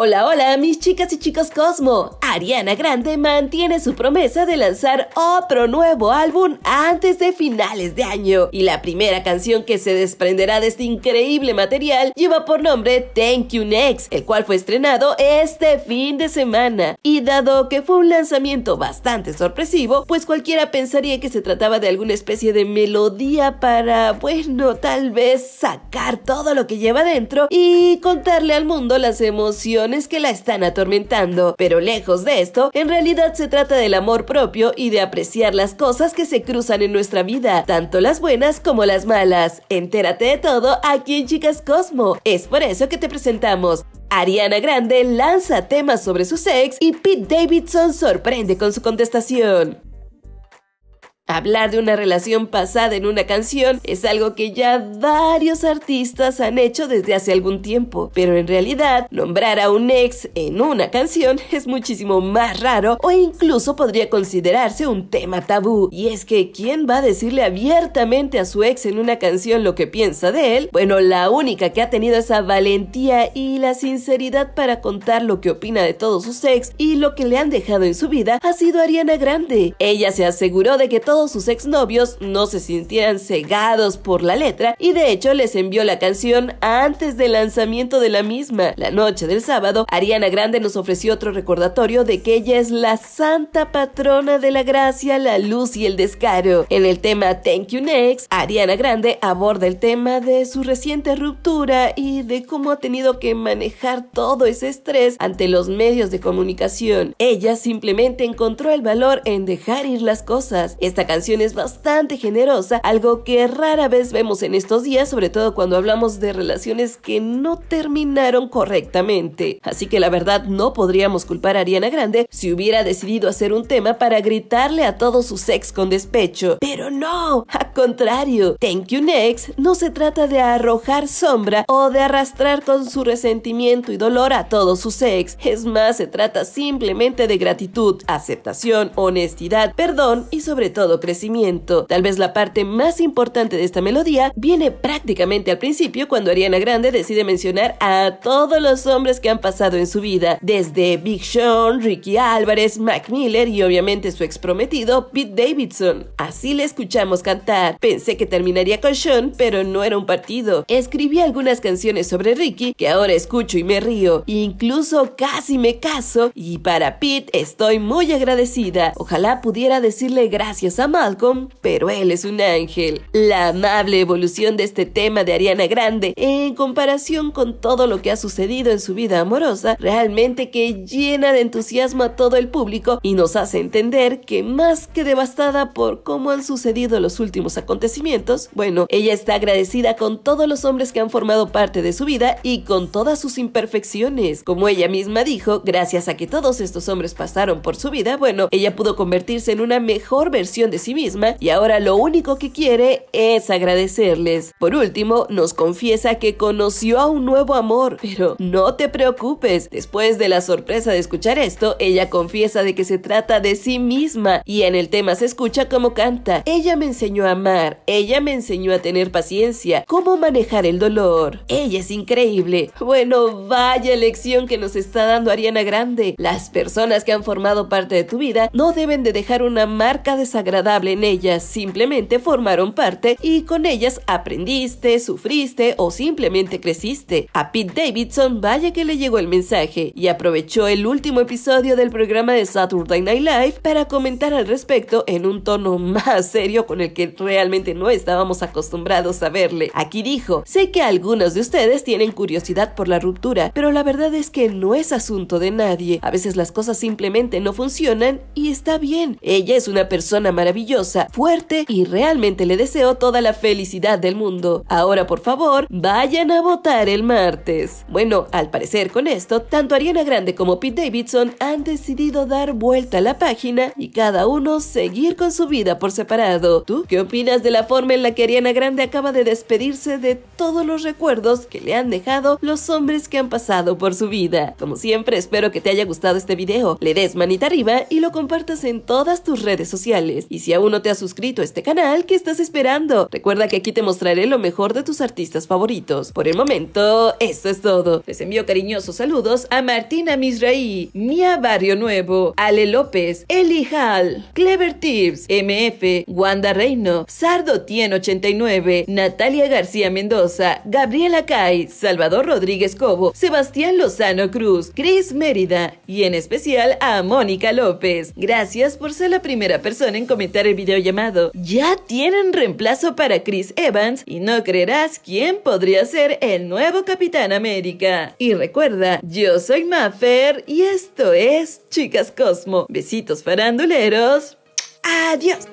Hola, hola, mis chicas y chicos Cosmo. Ariana Grande mantiene su promesa de lanzar otro nuevo álbum antes de finales de año. Y la primera canción que se desprenderá de este increíble material lleva por nombre Thank You Next, el cual fue estrenado este fin de semana. Y dado que fue un lanzamiento bastante sorpresivo, pues cualquiera pensaría que se trataba de alguna especie de melodía para, bueno, tal vez sacar todo lo que lleva dentro y contarle al mundo las emociones que la están atormentando, pero lejos de esto, en realidad se trata del amor propio y de apreciar las cosas que se cruzan en nuestra vida, tanto las buenas como las malas. Entérate de todo aquí en Chicas Cosmo. Es por eso que te presentamos Ariana Grande lanza temas sobre su sex y Pete Davidson sorprende con su contestación. Hablar de una relación pasada en una canción es algo que ya varios artistas han hecho desde hace algún tiempo, pero en realidad nombrar a un ex en una canción es muchísimo más raro o incluso podría considerarse un tema tabú. Y es que ¿quién va a decirle abiertamente a su ex en una canción lo que piensa de él? Bueno, la única que ha tenido esa valentía y la sinceridad para contar lo que opina de todos sus ex y lo que le han dejado en su vida ha sido Ariana Grande. Ella se aseguró de que todo sus exnovios no se sintieran cegados por la letra y de hecho les envió la canción antes del lanzamiento de la misma. La noche del sábado, Ariana Grande nos ofreció otro recordatorio de que ella es la santa patrona de la gracia, la luz y el descaro. En el tema Thank You Next, Ariana Grande aborda el tema de su reciente ruptura y de cómo ha tenido que manejar todo ese estrés ante los medios de comunicación. Ella simplemente encontró el valor en dejar ir las cosas. Esta canción es bastante generosa, algo que rara vez vemos en estos días, sobre todo cuando hablamos de relaciones que no terminaron correctamente. Así que la verdad no podríamos culpar a Ariana Grande si hubiera decidido hacer un tema para gritarle a todos sus ex con despecho. Pero no, al contrario, Thank You Next no se trata de arrojar sombra o de arrastrar con su resentimiento y dolor a todos sus ex. Es más, se trata simplemente de gratitud, aceptación, honestidad, perdón y sobre todo crecimiento. Tal vez la parte más importante de esta melodía viene prácticamente al principio cuando Ariana Grande decide mencionar a todos los hombres que han pasado en su vida, desde Big Sean, Ricky Álvarez, Mac Miller y obviamente su ex prometido Pete Davidson. Así le escuchamos cantar. Pensé que terminaría con Sean, pero no era un partido. Escribí algunas canciones sobre Ricky que ahora escucho y me río. Incluso casi me caso y para Pete estoy muy agradecida. Ojalá pudiera decirle gracias a Malcolm, pero él es un ángel. La amable evolución de este tema de Ariana Grande, en comparación con todo lo que ha sucedido en su vida amorosa, realmente que llena de entusiasmo a todo el público y nos hace entender que más que devastada por cómo han sucedido los últimos acontecimientos, bueno, ella está agradecida con todos los hombres que han formado parte de su vida y con todas sus imperfecciones. Como ella misma dijo, gracias a que todos estos hombres pasaron por su vida, bueno, ella pudo convertirse en una mejor versión de sí misma y ahora lo único que quiere es agradecerles. Por último, nos confiesa que conoció a un nuevo amor, pero no te preocupes, después de la sorpresa de escuchar esto, ella confiesa de que se trata de sí misma y en el tema se escucha cómo canta. Ella me enseñó a amar, ella me enseñó a tener paciencia, cómo manejar el dolor. Ella es increíble. Bueno, vaya lección que nos está dando Ariana Grande. Las personas que han formado parte de tu vida no deben de dejar una marca desagradable en ellas, simplemente formaron parte y con ellas aprendiste, sufriste o simplemente creciste. A Pete Davidson vaya que le llegó el mensaje y aprovechó el último episodio del programa de Saturday Night Live para comentar al respecto en un tono más serio con el que realmente no estábamos acostumbrados a verle. Aquí dijo, sé que algunos de ustedes tienen curiosidad por la ruptura, pero la verdad es que no es asunto de nadie. A veces las cosas simplemente no funcionan y está bien. Ella es una persona maravillosa maravillosa, fuerte y realmente le deseo toda la felicidad del mundo. Ahora, por favor, vayan a votar el martes. Bueno, al parecer con esto, tanto Ariana Grande como Pete Davidson han decidido dar vuelta a la página y cada uno seguir con su vida por separado. ¿Tú qué opinas de la forma en la que Ariana Grande acaba de despedirse de todos los recuerdos que le han dejado los hombres que han pasado por su vida? Como siempre, espero que te haya gustado este video. Le des manita arriba y lo compartas en todas tus redes sociales si aún no te has suscrito a este canal, ¿qué estás esperando? Recuerda que aquí te mostraré lo mejor de tus artistas favoritos. Por el momento, esto es todo. Les envío cariñosos saludos a Martina Misraí, Mia Barrio Nuevo, Ale López, Eli Hall, Clever Tips, MF, Wanda Reino, Sardo Tien 89, Natalia García Mendoza, Gabriela Cay, Salvador Rodríguez Cobo, Sebastián Lozano Cruz, Chris Mérida y en especial a Mónica López. Gracias por ser la primera persona en comentar el video llamado Ya tienen reemplazo para Chris Evans y no creerás quién podría ser el nuevo Capitán América. Y recuerda, yo soy Maffer y esto es Chicas Cosmo. Besitos faranduleros. Adiós.